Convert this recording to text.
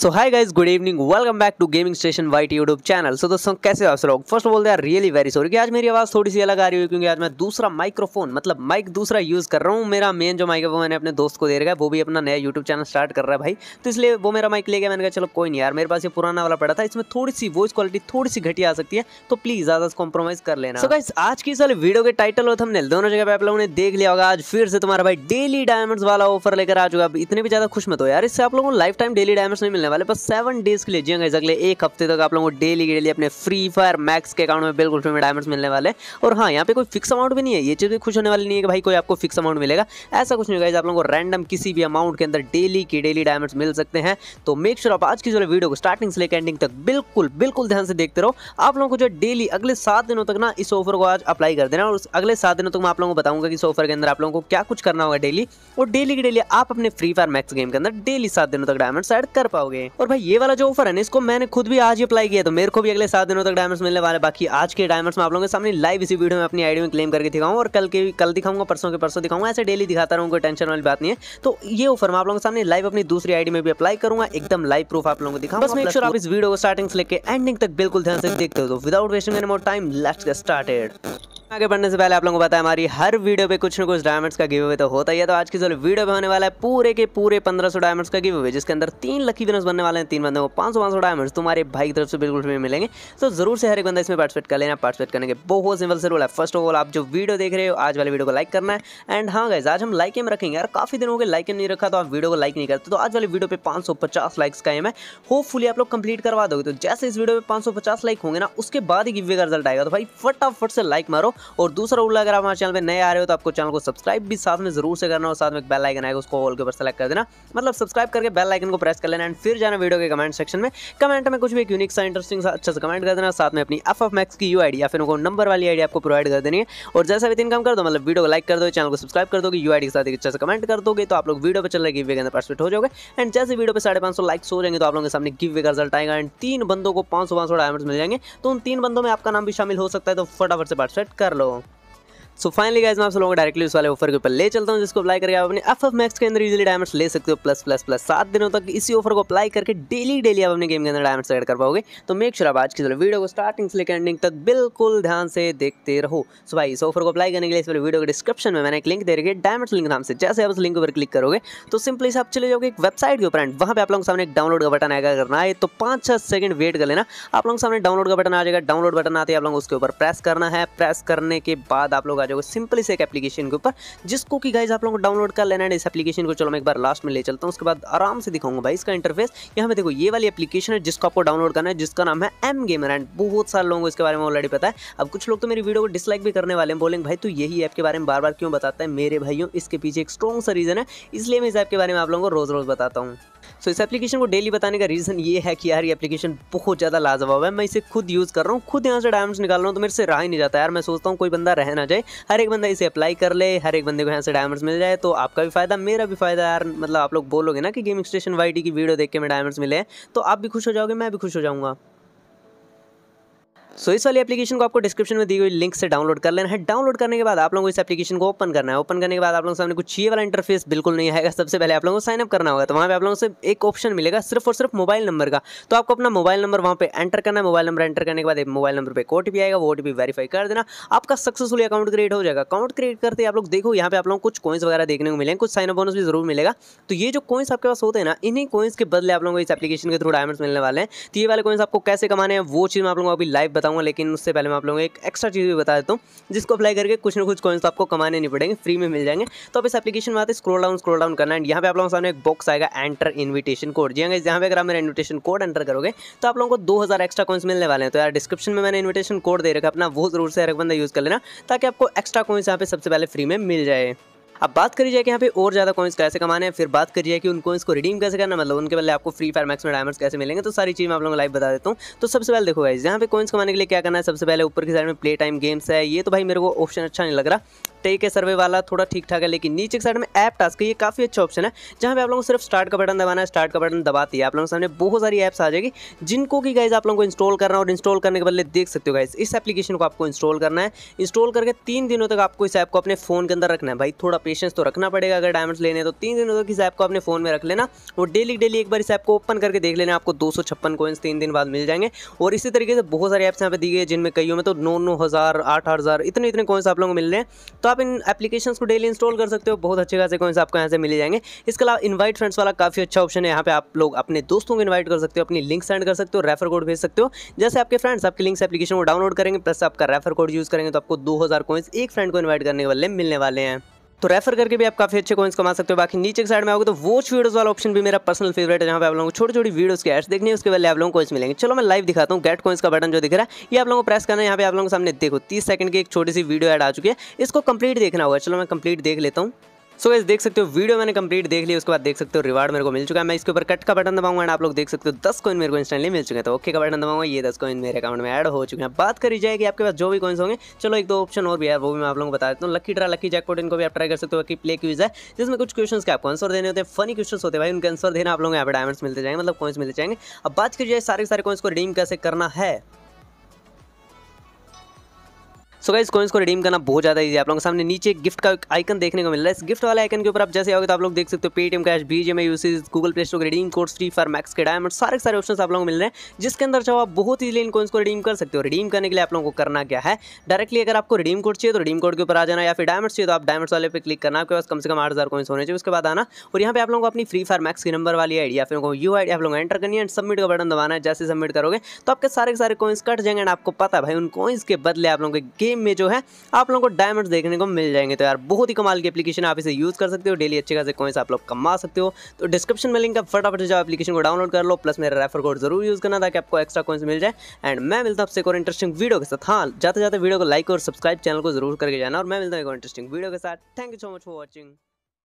So hi guys good evening welcome back to gaming station white YouTube channel so दोस्तों कैसे आप लोग first of all they are really very sorry कि आज मेरी आवाज़ थोड़ी सी अलग आ रही है क्योंकि आज मैं दूसरा माइक्रोफोन मतलब माइक दूसरा यूज़ कर रहा हूँ मेरा मेन जो माइक है वो मैंने अपने दोस्त को दे रखा है वो भी अपना नया यूट्यूब चैनल स्टार्ट कर रहा है भाई तो इसलिए वो मेरा माइक ले गया मैंने कहा चलो कोई नहीं यार मेरे पास ये पुराना वाला पड़ा था इसमें थोड़ी सी वॉइस क्वालिटी थोड़ी सी घटी आ सकती है तो प्लीज़ ज़्यादा कॉम्प्रोमाइज कर लेना सो गाइस गाइज आज की साल वीडियो के टाइटल और हमने दोनों जगह पर आप लोगों ने देख लिया होगा आज फिर से तुम्हारा भाई डेली डायमंड्स वाला ऑफर लेकर आ चुका इतने भी ज़्यादा खुश मत हो यार इससे आप लोगों को लाइफ टाइम डेली डायमंड्स नहीं मिलने वाले बस सेवन डेज के लिए जी गाइज अगले एक हफ्ते तक आप लोगों को डेली के डेली अपने फ्री फायर मैक्स के अकाउंट में बिल्कुल फ्री में डायमंड्स मिलने वाले और हाँ यहाँ पे कोई फिक्स अमाउंट भी नहीं है ये चीज़ भी खुश होने वाली नहीं है कि भाई कोई आपको फिक्स अमाउंट मिलेगा ऐसा कुछ नहीं गाइज आप लोगों को रैंडम किसी भी अमाउंट के अंदर डेली के डेली डायमंड्स मिल सकते हैं तो मेक श्योर आप आज की जो है वीडियो को स्टार्टिंग से लेकर एंडिंग तक बिल्कुल बिल्कुल ध्यान से देखते रहो आप लोगों को जो डेली अगले सात दिनों तक ना इस ऑफर को आज अप्लाई कर देना और अगले सात दिनों तक मैं आप लोगों को बताऊंगा कि इस ऑफर के अंदर आप लोगों को क्या कुछ करना होगा डेली और डेली के डेली आप अपने फ्री फायर मैक्स गेम के अंदर डेली सात दिनों तक डायमंड्स ऐड कर पाओगे पाओगे और भाई ये वाला जो ऑफर है ना इसको मैंने खुद भी आज अप्लाई किया तो मेरे को भी अगले सात दिनों तक डायमंड्स मिलने वाले बाकी आज के डायमंड्स में आप लोगों के सामने लाइव इसी वीडियो में अपनी आईडी में क्लेम करके दिखाऊँ और कल के कल दिखाऊंगा परसों के परसों दिखाऊंगा ऐसे डेली दिखाता रहूँ कोई टेंशन वाली बात नहीं है तो ये ऑफर मैं आप लोगों के सामने लाइव अपनी दूसरी आईडी में भी अप्लाई करूंगा एकदम लाइव प्रूफ आप लोगों को दिखाऊंगा बस मेक आप इस वीडियो को स्टार्टिंग से लेकर एंडिंग तक बिल्कुल ध्यान से देखते हो तो without wasting any more time let's get started आगे बढ़ने से पहले आप लोगों को बताया हमारी हर वीडियो पे कुछ ना कुछ डायमंड्स का गिव अवे तो होता ही है तो आज की जो वीडियो में होने वाला है पूरे के पूरे 1500 डायमंड्स का गिव अवे जिसके अंदर तीन लकी विनर्स बनने वाले हैं तीन बंदे को 500 500 डायमंड्स तुम्हारे भाई की तरफ से बिल्कुल फ्री मिलेंगे तो जरूर से हर एक बंदा इसमें पार्टिसिपेट कर लेना पार्टिसिपेट करने के बहुत सिंपल से रूल है फर्स्ट ऑफ ऑल आप जो वीडियो देख रहे हो आज वाले वीडियो को लाइक करना है एंड हाँ गाइज आज हम लाइक एम रखेंगे यार काफी दिनों के लाइक एम नहीं रखा तो आप वीडियो को लाइक नहीं करते तो आज वाले वीडियो पे पचास लाइक्स का एम है होपफुली आप लोग कंप्लीट करवा दोगे तो जैसे इस वीडियो पे पचास लाइक होंगे ना उसके बाद ही गिवे का रिजल्ट आएगा तो भाई फटाफट से लाइक मारो और दूसरा रूल अगर आप हमारे चैनल पर नए आ रहे हो तो आपको चैनल को सब्सक्राइब भी साथ में जरूर से करना और साथ में बेल आइकन आएगा उसको ऑल के ऊपर सेलेक्ट कर देना मतलब सब्सक्राइब करके बेल आइकन को प्रेस कर लेना एंड फिर जाना वीडियो के कमेंट सेक्शन में कमेंट में कुछ भी यूनिक सा इंटरेस्टिंग सा अच्छा सा कमेंट कर देना साथ में अपनी एफ एफ मैक्स की यू आई या फिर उनको नंबर वाली आईडी आपको प्रोवाइड कर देनी है और जैसा भी इनकम कर दो मतलब वीडियो को लाइक कर दो चैनल को सब्सक्राइब कर दो यू डी के साथ एक अच्छा से कमेंट कर दोगे तो आप लोग वीडियो पर चल रहे गिवे के अंदर पार्टिसिपेट हो जाओगे एंड जैसे वीडियो पर साढ़े पाँच सौ लाइक्स हो जाएंगे तो आप लोगों के सामने गिवे का रिजल्ट आएगा एंड तीन बंदों को पाँच सौ पाँच सौ मिल जाएंगे तो उन तीन बंदों में आपका नाम भी शामिल हो सकता है तो फटाफट से पार्टिसिपेट कर escucharlo. सो फाइनली गाइज मैं आप सब लोगों को डायरेक्टली उस वाले ऑफर के ऊपर ले चलता हूँ जिसको अप्लाई करके आप अपने एफ एफ मैक्स के अंदर इजिली डायमंड्स ले सकते हो प्लस प्लस प्लस सात दिनों तक इसी ऑफर को अप्लाई करके डेली डेली आप अपने गेम के अंदर डायमंड्स एड कर पाओगे तो मेक श्योर आप आज की वीडियो को स्टार्टिंग से लेकर एंडिंग तक बिल्कुल ध्यान से देखते रहो सो भाई इस ऑफर को अप्लाई करने के लिए इस वीडियो के डिस्क्रिप्शन में मैंने एक लिंक दे रखी है डायमंड्स लिंक नाम से जैसे आप उस लिंक पर क्लिक करोगे तो सिंपली से आप चले जाओगे एक वेबसाइट के ऊपर एंड वहाँ पर आप लोगों के सामने एक डाउनलोड का बटन आएगा करना है तो पाँच छः सेकंड वेट कर लेना आप लोगों के सामने डाउनलोड का बटन आ जाएगा डाउनलोड बटन आते ही आप लोग उसके ऊपर प्रेस करना है प्रेस करने के बाद आप लोग आ जाओगे सिंपल इस एक एप्लीकेशन के ऊपर जिसको कि गाइज आप लोगों को डाउनलोड कर लेना है इस एप्लीकेशन को चलो मैं एक बार लास्ट में ले चलता हूँ उसके बाद आराम से दिखाऊंगा भाई इसका इंटरफेस यहाँ पे देखो ये वाली एप्लीकेशन है जिसको आपको डाउनलोड करना है जिसका नाम है एम गेमर एंड बहुत सारे लोगों को इसके बारे में ऑलरेडी पता है अब कुछ लोग तो मेरी वीडियो को डिसलाइक भी करने वाले हैं बोलेंगे भाई तू यही ऐप के बारे में बार बार क्यों बताता है मेरे भाइयों इसके पीछे एक स्ट्रॉन्ग सा रीज़न है इसलिए मैं इस ऐप के बारे में आप लोगों को रोज़ रोज़ बताता हूँ सो so, इस एप्लीकेशन को डेली बताने का रीज़न ये है कि यार ये एप्लीकेशन बहुत ज़्यादा लाजवाब है मैं इसे खुद यूज़ कर रहा हूँ खुद यहाँ से डायमंड्स निकाल रहा हूँ तो मेरे से रहा ही नहीं जाता यार मैं सोचता हूँ कोई बंदा रह ना जाए हर एक बंदा इसे अप्लाई कर ले हर एक बंदे को यहाँ से डायमंड्स मिल जाए तो आपका भी फायदा मेरा भी फायदा यार मतलब आप लोग बोलोगे ना कि गेमिंग स्टेशन वाई की वीडियो देख के मैं डायमंड्स मिले तो आप भी खुश हो जाओगे मैं भी खुश हो जाऊँगा सो so, इस वाली एप्लीकेशन को आपको डिस्क्रिप्शन में दी हुई लिंक से डाउनलोड कर लेना है डाउनलोड करने के बाद आप लोगों को इस एप्लीकेशन को ओपन करना है ओपन करने के बाद आप लोगों के सामने कुछ ये वाला इंटरफेस बिल्कुल नहीं आएगा सबसे पहले आप लोगों को साइनअप करना होगा तो वहाँ पे आप लोगों से एक ऑप्शन मिलेगा सिर्फ और सिर्फ मोबाइल नंबर का तो आपको अपना मोबाइल नंबर वहाँ पर एंटर करना है मोबाइल नंबर एंटर करने के बाद एक मोबाइल नंबर पर एक ओ आएगा वो ओ वेरीफाई कर देना आपका सक्सेसफुल अकाउंट क्रिएट हो जाएगा अकाउंट क्रिएट करते आप लोग देखो यहाँ पे आप लोग कुछ कॉइन्स वगैरह देखने को मिलेंगे कुछ साइनअप बोनस भी जरूर मिलेगा तो ये जो कॉइन्स आपके पास होते हैं ना इन्हीं कॉइन्स के बदले आप लोगों को इस एप्लीकेशन के थ्रू डायमंड्स मिलने वाले हैं तो ये वाले कॉइन्स आपको कैसे कमाने हैं वो चीज़ में आप लोगों को अभी लाइव बताऊंगा लेकिन उससे पहले मैं आप लोगों को एक एक्स्ट्रा चीज़ भी बता देता हूँ जिसको अप्लाई करके कुछ ना कुछ कॉइन्स तो आपको कमाने नहीं पड़ेंगे फ्री में मिल जाएंगे तो आप इस एप्लीकेशन में आते स्क्रोल डाउन स्क्रोल डाउन करना एंड यहाँ पे आप लोगों के सामने एक बॉक्स आएगा एंटर इन्विटेशन कोड जी हाँ यहाँ पर अगर आप मेरा इन्विटेशन कोड एंटर करोगे तो आप लोगों को दो हज़ार एक्स्ट्रा कॉइन्स मिलने वाले हैं तो यार डिस्क्रिप्शन में मैंने इन्विटेशन कोड दे रखा अपना वो जरूर से हर बंदा यूज़ कर लेना ताकि आपको एक्स्ट्रा कॉइन्स यहाँ पे सबसे पहले फ्री में मिल जाए अब बात करी जाए कि यहाँ पे और ज़्यादा कॉइन्स कैसे कमाने हैं फिर बात करिए कि उन इसको को रिडीम कैसे करना मतलब उनके पहले आपको फ्री फायर मैक्स में डायमंड्स कैसे मिलेंगे तो सारी चीज़ मैं आप लोगों को लाइव बता देता हूँ तो सबसे पहले देखो गाइज यहाँ पे कॉइन्स कमाने के लिए क्या करना है सबसे पहले ऊपर की साइड में प्ले टाइम गेम्स है ये तो भाई मेरे को ऑप्शन अच्छा नहीं लग रहा टेक के सर्वे वाला थोड़ा ठीक ठाक है लेकिन नीचे के साइड में ऐप टास्क ये काफ़ी अच्छा ऑप्शन है जहाँ पे आप लोगों को सिर्फ स्टार्ट का बटन दबाना है स्टार्ट का बटन दबाती है आप लोगों के सामने बहुत सारी ऐप्स आ जाएगी जिनको की गाइज आप लोगों को इंस्टॉल करना और इंस्टॉल करने के बदले देख सकते हो गाइज इस एप्लीकेशन को आपको इंस्टॉल करना है इंस्टॉल करके तीन दिनों तक आपको इस ऐप को अपने फोन के अंदर रखना है भाई थोड़ा पेशेंस तो रखना पड़ेगा अगर डायमंड लेने तो तीन दिनों तक इस ऐप को अपने फोन में रख लेना और डेली डेली एक बार इस ऐप को ओपन करके देख लेना आपको दो सौ छप्पन कोइंस तीन दिन बाद मिल जाएंगे और इसी तरीके से बहुत सारे ऐप्स यहाँ पे दी गई जिनमें कईयों में तो नौ नौ हज़ार आठ हज़ार इतने इतने कोइंस आप लोगों को मिल रहे हैं तो आप इन एप्लीकेशन को डेली इंस्टॉल कर सकते हो बहुत अच्छे खासे कॉइन्स आपको यहाँ से मिले जाएंगे इसके अलावा इन्वाइट फ्रेंड्स वाला काफ़ी अच्छा ऑप्शन है यहाँ पे आप लोग अपने दोस्तों को इन्वाइट कर सकते हो अपनी लिंक सेंड कर सकते हो रेफर कोड भेज सकते हो जैसे आपके फ्रेंड्स आपकी लिंक्स एप्लीकेशन को डाउनलोड करेंगे प्लस आपका रेफर कोड यूज़ करेंगे तो आपको दो हज़ार एक फ्रेंड को इन्वाइट करने वाले मिलने वाले हैं तो रेफर करके भी आप काफ़ी अच्छे कॉइन्स कमा सकते हो बाकी नीचे के साइड में आओगे तो वॉच वीडियोस वाला ऑप्शन भी मेरा पर्सनल फेवरेट है जहाँ पे आप लोगों को छोटी छोटी वीडियोस के एड्स देखने उसके बाद आप लोगों को मिलेंगे चलो मैं लाइव दिखाता हूँ गेट कॉइन्स का बटन जो दिख रहा है ये आप लोगों को प्रेस करना है यहाँ पे आप लोगों के सामने देखो तीस सेकंड की एक छोटी सी वीडियो एड आ चुकी है इसको कंप्लीट देखना होगा चलो मैं कंप्लीट देख लेता हूँ सो so, देख सकते हो वीडियो मैंने कंप्लीट देख लिया उसके बाद देख सकते हो रिवार्ड मेरे को मिल चुका है मैं इसके ऊपर कट का बटन दबाऊंगा एंड आप लोग देख सकते हो दस कॉइन मेरे को इंस्टेंटली मिल चुके हैं तो ओके का बटन दबाऊंगा ये दस कॉइन मेरे अकाउंट में एड हो चुके हैं बात करी जाए कि आपके पास जो भी कॉइन्स होंगे चलो एक दो ऑप्शन और भी है वो भी मैं आप लोगों को बता देता हूँ लकी ड्रा लकी जैकपॉट इनको भी आप ट्राई कर सकते हो कि प्ले क्यूज है जिसमें कुछ क्वेश्चन के आपको आंसर देने होते हैं फनी क्वेश्चन होते भाई उनके आंसर देना आप लोगों को यहाँ पर डायमंड्स मिलते जाएंगे मतलब कॉइन्स मिलते जाएंगे अब बात करी जाए सारे सारे कॉइन्स को रिडीम कैसे करना है सो गाइस कॉइन्स को रिडीम करना बहुत ज़्यादा ईजी आप लोगों के सामने नीचे गिफ्ट का आइकन देखने को मिल रहा है इस गिफ्ट वाले आइकन के ऊपर आप जैसे आओगे तो आप लोग देख सकते हो Paytm cash BGMI UC Google play store redeem code free fire max के डायमंड सारे सारे ऑप्शन आप लोग मिल रहे हैं जिसके अंदर चाहो आप बहुत ईजिली इन कॉइन्स को रिडीम कर सकते हो रिडीम करने के लिए आप लोगों को करना क्या है डायरेक्टली अगर आपको रिडीम कोड चाहिए तो रिडीम कोड के ऊपर आ जाना या फिर डायमंड चाहिए तो आप डायमंड वाले पर क्लिक करना आपके पास कम से कम आठ हज़ार कॉइन्स होने चाहिए उसके बाद आना और यहाँ पे आप लोगों को अपनी फ्री फायर मैक्स की नंबर वाली आईडी या फिर यू आई आप लोगों को एंटर करनी है एंड सबमिट का बटन दबाना है जैसे सबमिट करोगे तो आपके सारे सारे कॉइन्स कट जाएंगे एंड आपको पता है भाई उन कॉइन्स के बदले आप लोगों के गेम में जो है आप लोगों को डायमंड देखने को मिल जाएंगे तो यार बहुत ही कमाल की एप्लीकेशन आप इसे यूज़ कर सकते हो डेली अच्छे खासे कॉइन्स आप लोग कमा सकते हो तो डिस्क्रिप्शन में लिंक आप फटाफट जो एप्लीकेशन को डाउनलोड कर लो प्लस मेरा रेफर कोड जरूर यूज़ करना ताकि आपको एक्स्ट्रा कॉइन्स मिल जाए एंड मैं मिलता हूँ आपसे एक और इंटरेस्टिंग वीडियो के साथ हाँ जाते जाते वीडियो को लाइक और सब्सक्राइब चैनल को जरूर करके जाना और मैं मिलता हूँ एक और इंटरेस्टिंग वीडियो के साथ thank you so much for watching